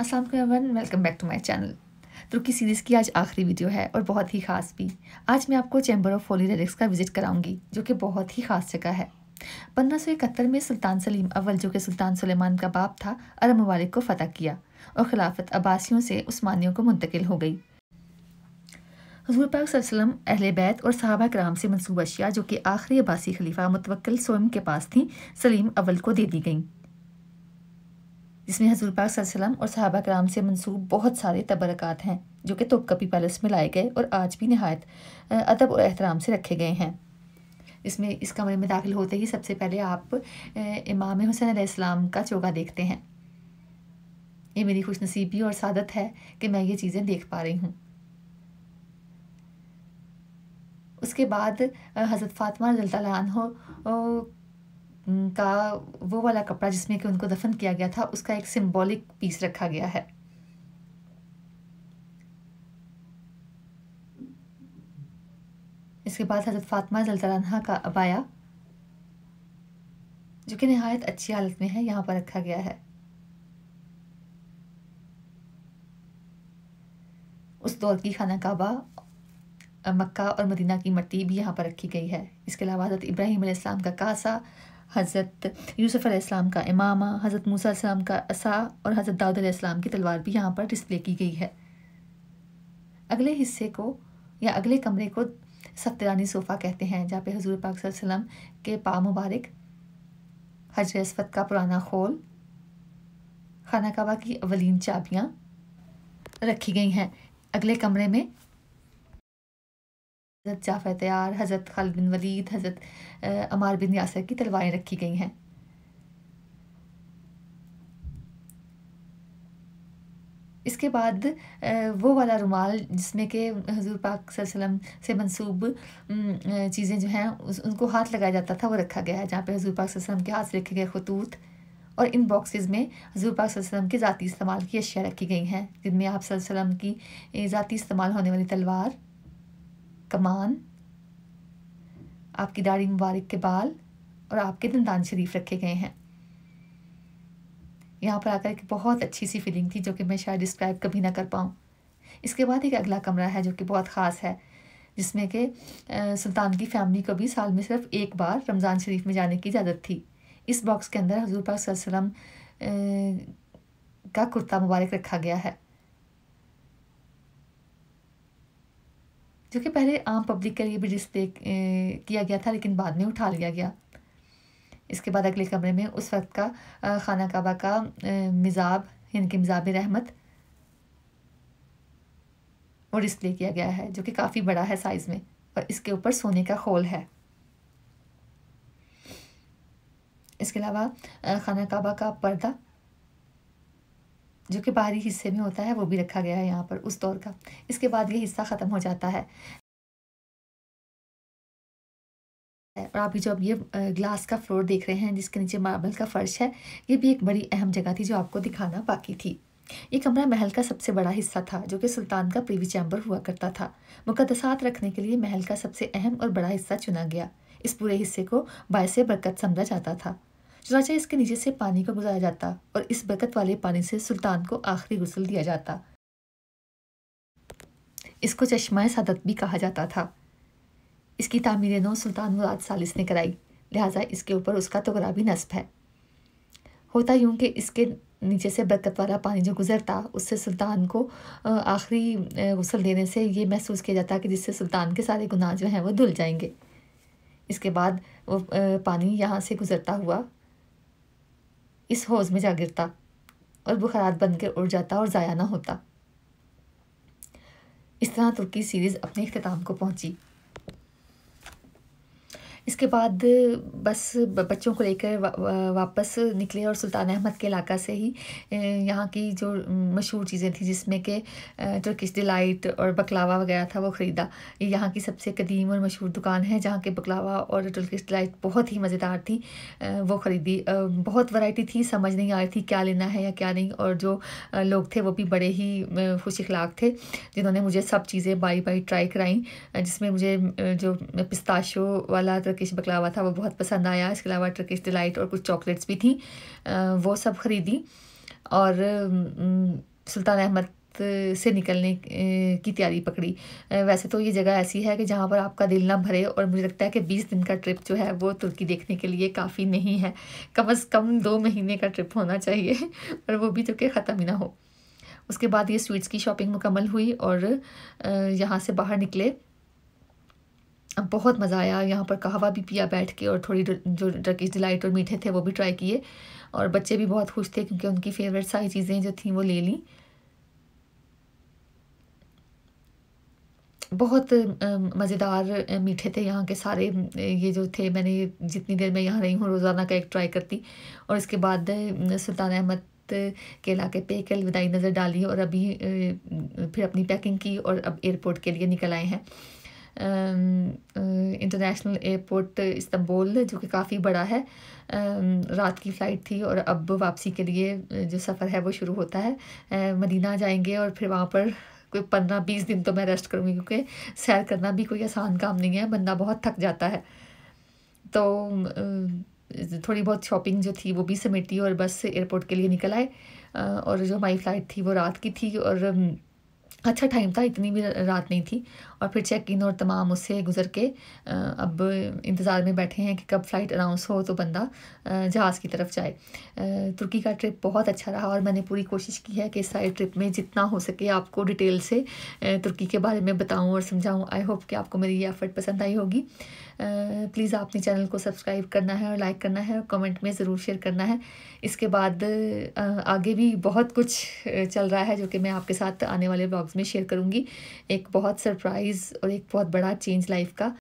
Aslam everyone welcome back to my channel तुर्की series की आज आखिरी वीडियो है और बहुत ही ख़ास भी आज मैं आपको चैम्बर ऑफ फोली रेलिक्स का विज़िट कराऊंगी जो कि बहुत ही ख़ास जगह है पंद्रह सौ इकहत्तर में सुल्तान सलीम अव्वल जो कि सुल्तान सुलेमान का बाप था अरब ममालिक को फ़तह किया और खिलाफत अब्बासियों से उस्मानियों को मुंतकिल हो गई हजूर पाक अहल बैत और साहबा कराम से मनसूब अशिया जो कि आखिरी अब्बासी खलीफा मुतवक्ल सोम के पास थी सलीम अव्वल को दे दी गईं जिसमें हजूर पाक सल्लम और सहाबा कराम से मंसूब बहुत सारे तबरक़ात हैं जो कि तोपकपी पैलेस में लाए गए और आज भी नहायत अदब और एहतराम से रखे गए हैं इसमें इस कमरे में दाखिल होते ही सबसे पहले आप इमाम हुसैन आसलाम का चोगा देखते हैं ये मेरी खुशनसीबी और सादत है कि मैं ये चीज़ें देख पा रही हूँ उसके बाद हज़रत फ़ातमा जल्तान हो का वो वाला कपड़ा जिसमें कि उनको दफन किया गया था उसका एक सिंबॉलिक पीस रखा गया है इसके बाद हज़रत फातमा जल्दाना का अबाया जो कि नहायत अच्छी हालत में है यहाँ पर रखा गया है उस दौर की खाना काबा मक्का और मदीना की मट्टी भी यहाँ पर रखी गई है इसके अलावा हज़रत इब्राहिम का कासा हज़रत यूसुफ़ का इमामा हज़रत मूसा का असा और हज़रत दाऊद अलैहिस्सलाम की तलवार भी यहाँ पर डिस्प्ले की गई है अगले हिस्से को या अगले कमरे को सफ्तरानी सोफ़ा कहते हैं जहाँ पे हजूर पाक वसल्लम के पा मुबारक हजर असफ़त का पुराना खोल खाना कबा की अवलिन चाबियाँ रखी गई हैं अगले कमरे में हज़रत जाफ़र तैयार हज़रत खालिद बिन वलीद हज़रत अमार बिन यासर की तलवारें रखी गई हैं इसके बाद वो वाला रुमाल जिसमें के हजूर पाक वसल्लम से मंसूब चीज़ें जो हैं उस उनको हाथ लगाया जाता था वो रखा गया है जहाँ पे हजूर पाक वसल्लम के हाथ से लिखे गए खतूत और इन बॉक्सेस में हजूर पाक वसल्लम के ज़ाती इस्तेमाल की अशिया रखी गई हैं जिनमें आप की ज़ाती इस्तेमाल होने वाली तलवार कमान आपकी दाढ़ी मुबारक के बाल और आपके दंदान शरीफ रखे गए हैं यहाँ पर आकर एक बहुत अच्छी सी फीलिंग थी जो कि मैं शायद डिस्क्राइब कभी ना कर पाऊँ इसके बाद एक अगला कमरा है जो कि बहुत ख़ास है जिसमें कि सुल्तान की फैमिली को भी साल में सिर्फ एक बार रमज़ान शरीफ में जाने की इजाज़त थी इस बॉक्स के अंदर हजूर पाक का कुर्ता मुबारक रखा गया है जो कि पहले आम हाँ, पब्लिक के लिए भी डिस्प्ले किया गया था लेकिन बाद में उठा लिया गया इसके बाद अगले कमरे में उस वक्त का खाना काबा का मिजाब यानी कि मिजाब रहमत वो डिस्प्ले किया गया है जो कि काफ़ी बड़ा है साइज़ में और इसके ऊपर सोने का खोल है इसके अलावा खाना काबा का पर्दा जो कि बाहरी हिस्से में होता है वो भी रखा गया है यहाँ पर उस दौर का इसके बाद ये हिस्सा ख़त्म हो जाता है और आप जो अब ये ग्लास का फ्लोर देख रहे हैं जिसके नीचे मार्बल का फर्श है ये भी एक बड़ी अहम जगह थी जो आपको दिखाना बाकी थी ये कमरा महल का सबसे बड़ा हिस्सा था जो कि सुल्तान का प्रीवी चैम्बर हुआ करता था मुकदसात रखने के लिए महल का सबसे अहम और बड़ा हिस्सा चुना गया इस पूरे हिस्से को बायसे बरकत समझा जाता था चुनाचा अच्छा इसके नीचे से पानी को गुजारा जाता और इस बरकत वाले पानी से सुल्तान को आखिरी गसल दिया जाता इसको चश्मा सदत भी कहा जाता था इसकी तामीर नो सुल्तान मुराद सालिस ने कराई लिहाजा इसके ऊपर उसका तगड़ा भी नस्ब है होता यूँ कि इसके नीचे से बरकत वाला पानी जो गुज़रता उससे सुल्तान को आखिरी गसल देने से ये महसूस किया जाता कि जिससे सुल्तान के सारे गुनाह जो हैं वो धुल जाएंगे इसके बाद वो पानी यहाँ से गुज़रता हुआ इस हौज में जा गिरता और बुखारात बनकर उड़ जाता और ज़ाया ना होता इस तरह तुर्की सीरीज़ अपने अख्ताम को पहुंची इसके बाद बस बच्चों को लेकर वा, वापस निकले और सुल्तान अहमद के इलाका से ही यहाँ की जो मशहूर चीज़ें थी जिसमें कि टर्किश डिलाइट और बकलावा वगैरह था वो ख़रीदा ये यहाँ की सबसे कदीम और मशहूर दुकान है जहाँ के बकलावा और टर्किश डिलाइट बहुत ही मज़ेदार थी वो ख़रीदी बहुत वैरायटी थी समझ नहीं आ रही थी क्या लेना है या क्या नहीं और जो लोग थे वो भी बड़े ही खुश अखलाक थे जिन्होंने मुझे सब चीज़ें बाई बाई ट्राई कराई जिसमें मुझे जो पिस्ताशो वाला टर्किश टर्किश बकलावा था वो बहुत पसंद आया इसके अलावा टर्किश डिलाइट और कुछ चॉकलेट्स भी थी वो सब ख़रीदी और सुल्तान अहमद से निकलने की तैयारी पकड़ी वैसे तो ये जगह ऐसी है कि जहाँ पर आपका दिल ना भरे और मुझे लगता है कि बीस दिन का ट्रिप जो है वो तुर्की देखने के लिए काफ़ी नहीं है कम अज़ कम दो महीने का ट्रिप होना चाहिए और वो भी जो ख़त्म ही ना हो उसके बाद ये स्वीट्स की शॉपिंग मुकम्मल हुई और यहाँ से बाहर निकले बहुत मज़ा आया यहाँ पर कहवा भी पिया बैठ के और थोड़ी जो टर्किश डिलाइट और मीठे थे वो भी ट्राई किए और बच्चे भी बहुत खुश थे क्योंकि उनकी फेवरेट सारी चीज़ें जो थी वो ले ली बहुत मज़ेदार मीठे थे यहाँ के सारे ये जो थे मैंने जितनी देर मैं यहाँ रही हूँ रोज़ाना का एक ट्राई करती और इसके बाद सुल्तान अहमद के इलाके पे कल विदाई नज़र डाली और अभी फिर अपनी पैकिंग की और अब एयरपोर्ट के लिए निकल आए हैं इंटरनेशनल एयरपोर्ट इस्तांबुल जो कि काफ़ी बड़ा है रात की फ़्लाइट थी और अब वापसी के लिए जो सफ़र है वो शुरू होता है मदीना जाएंगे और फिर वहाँ पर कोई पंद्रह बीस दिन तो मैं रेस्ट करूँगी क्योंकि सैर करना भी कोई आसान काम नहीं है बंदा बहुत थक जाता है तो थोड़ी बहुत शॉपिंग जो थी वो भी समेटी और बस एयरपोर्ट के लिए निकल आए और जो हमारी फ़्लाइट थी वो रात की थी और अच्छा टाइम था इतनी भी रात नहीं थी और फिर चेक इन और तमाम उससे गुजर के अब इंतज़ार में बैठे हैं कि कब फ़्लाइट अनाउंस हो तो बंदा जहाज़ की तरफ जाए तुर्की का ट्रिप बहुत अच्छा रहा और मैंने पूरी कोशिश की है कि इस सारी ट्रिप में जितना हो सके आपको डिटेल से तुर्की के बारे में बताऊँ और समझाऊँ आई होप कि आपको मेरी ये एफर्ट पसंद आई होगी प्लीज़ आपने चैनल को सब्सक्राइब करना है और लाइक करना है और कमेंट में ज़रूर शेयर करना है इसके बाद आगे भी बहुत कुछ चल रहा है जो कि मैं आपके साथ आने वाले ब्लॉग ब्लॉग्स में शेयर करूँगी एक बहुत सरप्राइज़ और एक बहुत बड़ा चेंज लाइफ का